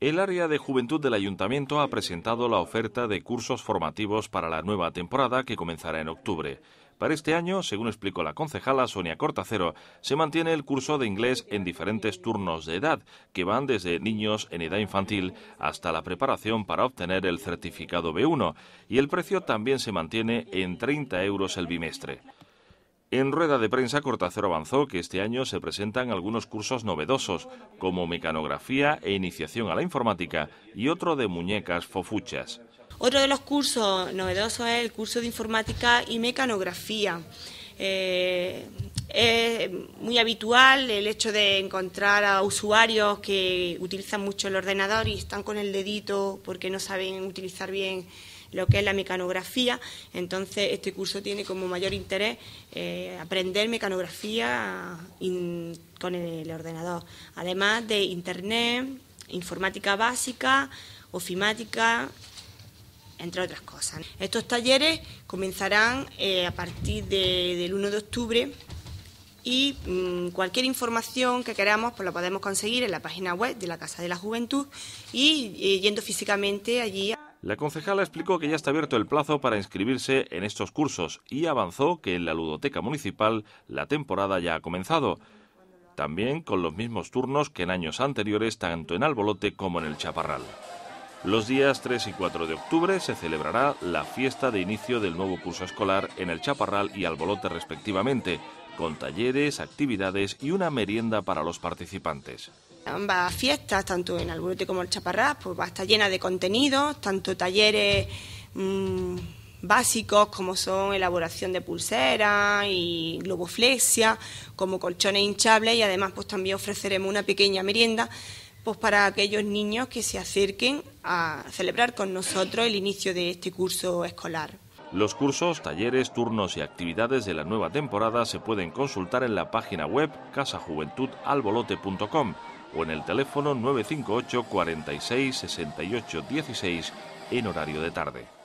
El área de juventud del ayuntamiento ha presentado la oferta de cursos formativos para la nueva temporada que comenzará en octubre. Para este año, según explicó la concejala Sonia Cortacero, se mantiene el curso de inglés en diferentes turnos de edad, que van desde niños en edad infantil hasta la preparación para obtener el certificado B1, y el precio también se mantiene en 30 euros el bimestre. En rueda de prensa, Cortacero avanzó que este año se presentan algunos cursos novedosos, como mecanografía e iniciación a la informática, y otro de muñecas fofuchas. Otro de los cursos novedosos es el curso de informática y mecanografía. Eh, es muy habitual el hecho de encontrar a usuarios que utilizan mucho el ordenador y están con el dedito porque no saben utilizar bien lo que es la mecanografía. Entonces, este curso tiene como mayor interés eh, aprender mecanografía con el ordenador, además de Internet, informática básica, ofimática, entre otras cosas. Estos talleres comenzarán eh, a partir del 1 de octubre y mm, cualquier información que queramos pues la podemos conseguir en la página web de la Casa de la Juventud y, yendo físicamente allí. La concejala explicó que ya está abierto el plazo para inscribirse en estos cursos y avanzó que en la ludoteca municipal la temporada ya ha comenzado. También con los mismos turnos que en años anteriores, tanto en Albolote como en el Chaparral. Los días 3 y 4 de octubre se celebrará la fiesta de inicio del nuevo curso escolar en el Chaparral y Albolote respectivamente, con talleres, actividades y una merienda para los participantes. Ambas fiestas, tanto en alburote como en Chaparrás, pues va a estar llena de contenidos, tanto talleres mm, básicos como son elaboración de pulseras y globoflexia, como colchones hinchables y además pues también ofreceremos una pequeña merienda pues para aquellos niños que se acerquen a celebrar con nosotros el inicio de este curso escolar. Los cursos, talleres, turnos y actividades de la nueva temporada se pueden consultar en la página web casajuventudalbolote.com o en el teléfono 958 46 68 16 en horario de tarde.